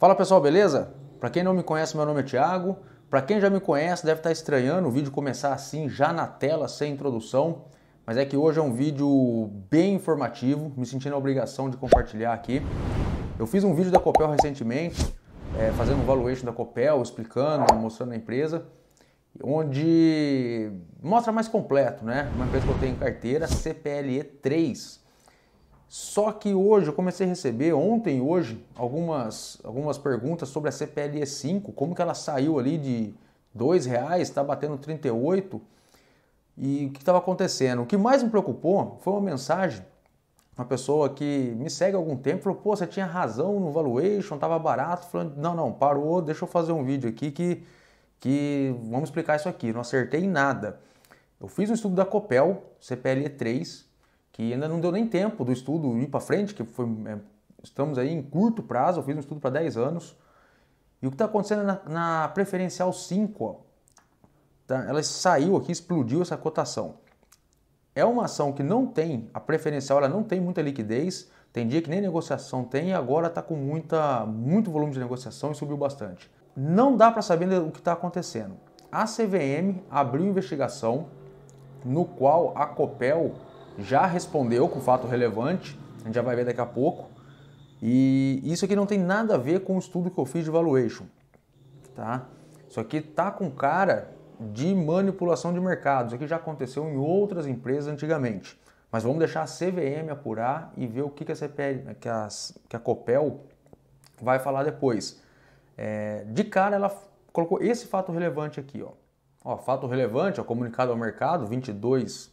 Fala pessoal, beleza? Para quem não me conhece, meu nome é Thiago. Para quem já me conhece, deve estar tá estranhando o vídeo começar assim, já na tela, sem introdução. Mas é que hoje é um vídeo bem informativo, me sentindo a obrigação de compartilhar aqui. Eu fiz um vídeo da Copel recentemente, é, fazendo um valuation da Copel, explicando, mostrando a empresa, onde mostra mais completo, né? Uma empresa que eu tenho em carteira, CPLE 3. Só que hoje eu comecei a receber, ontem e hoje, algumas, algumas perguntas sobre a CPLE 5, como que ela saiu ali de R$ reais, está batendo 38,00. e o que estava acontecendo. O que mais me preocupou foi uma mensagem, uma pessoa que me segue há algum tempo falou: pô, você tinha razão no valuation, estava barato. Falando: não, não, parou, deixa eu fazer um vídeo aqui que, que vamos explicar isso aqui. Não acertei em nada. Eu fiz um estudo da Copel, CPLE 3, que ainda não deu nem tempo do estudo ir para frente, que foi, é, estamos aí em curto prazo, eu fiz um estudo para 10 anos. E o que está acontecendo na, na, preferencial 5, ó, tá? ela saiu aqui, explodiu essa cotação. É uma ação que não tem, a preferencial ela não tem muita liquidez, tem dia que nem negociação tem e agora está com muita, muito volume de negociação e subiu bastante. Não dá para saber o que está acontecendo. A CVM abriu investigação no qual a Copel já respondeu com fato relevante, a gente já vai ver daqui a pouco. E isso aqui não tem nada a ver com o estudo que eu fiz de valuation, tá? Isso aqui tá com cara de manipulação de mercados. Isso aqui já aconteceu em outras empresas antigamente. Mas vamos deixar a CVM apurar e ver o que, que, a, CPL, que, a, que a Copel vai falar depois. É, de cara, ela colocou esse fato relevante aqui. Ó. Ó, fato relevante, ó, comunicado ao mercado, 22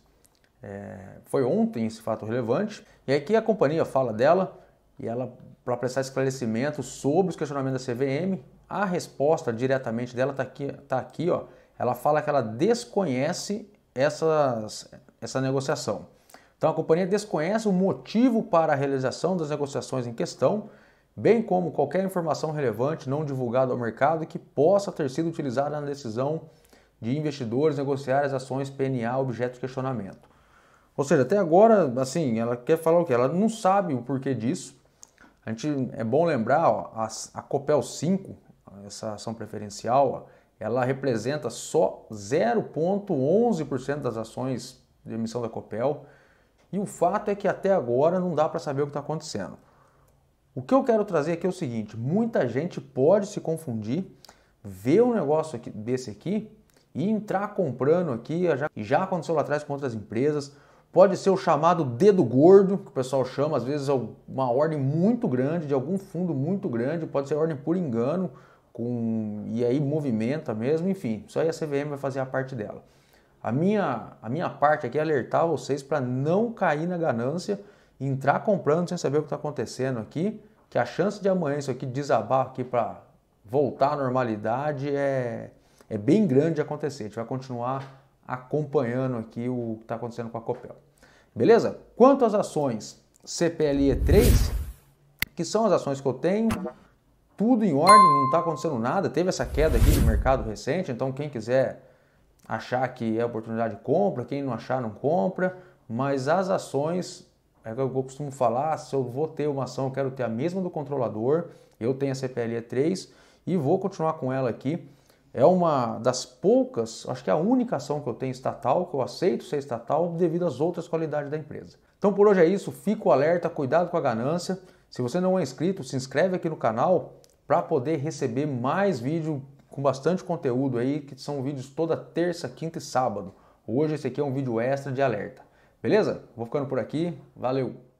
é, foi ontem esse fato relevante. E aqui a companhia fala dela e ela, para prestar esclarecimento sobre os questionamentos da CVM, a resposta diretamente dela está aqui, tá aqui ó. ela fala que ela desconhece essas, essa negociação. Então a companhia desconhece o motivo para a realização das negociações em questão, bem como qualquer informação relevante não divulgada ao mercado que possa ter sido utilizada na decisão de investidores negociar as ações PNA objeto de questionamento. Ou seja, até agora, assim, ela quer falar o quê? Ela não sabe o porquê disso. A gente, é bom lembrar, ó, a, a Copel 5, essa ação preferencial, ó, ela representa só 0,11% das ações de emissão da Copel. E o fato é que até agora não dá para saber o que está acontecendo. O que eu quero trazer aqui é o seguinte: muita gente pode se confundir, ver um negócio aqui, desse aqui e entrar comprando aqui. Já, já aconteceu lá atrás com outras empresas. Pode ser o chamado dedo gordo, que o pessoal chama, às vezes é uma ordem muito grande, de algum fundo muito grande, pode ser ordem por engano, com, e aí movimenta mesmo, enfim, só aí a CVM vai fazer a parte dela. A minha, a minha parte aqui é alertar vocês para não cair na ganância, entrar comprando sem saber o que está acontecendo aqui, que a chance de amanhã isso aqui desabar aqui para voltar à normalidade é, é bem grande de acontecer. A gente vai continuar acompanhando aqui o que está acontecendo com a Copel. Beleza? Quanto às ações CPLE 3, que são as ações que eu tenho, tudo em ordem, não está acontecendo nada. Teve essa queda aqui de mercado recente, então quem quiser achar que é oportunidade de compra, quem não achar não compra, mas as ações, é o que eu costumo falar, se eu vou ter uma ação, eu quero ter a mesma do controlador, eu tenho a CPLE 3 e vou continuar com ela aqui é uma das poucas, acho que é a única ação que eu tenho estatal, que eu aceito ser estatal devido às outras qualidades da empresa. Então por hoje é isso, fico alerta, cuidado com a ganância. Se você não é inscrito, se inscreve aqui no canal para poder receber mais vídeo com bastante conteúdo aí, que são vídeos toda terça, quinta e sábado. Hoje esse aqui é um vídeo extra de alerta. Beleza? Vou ficando por aqui. Valeu!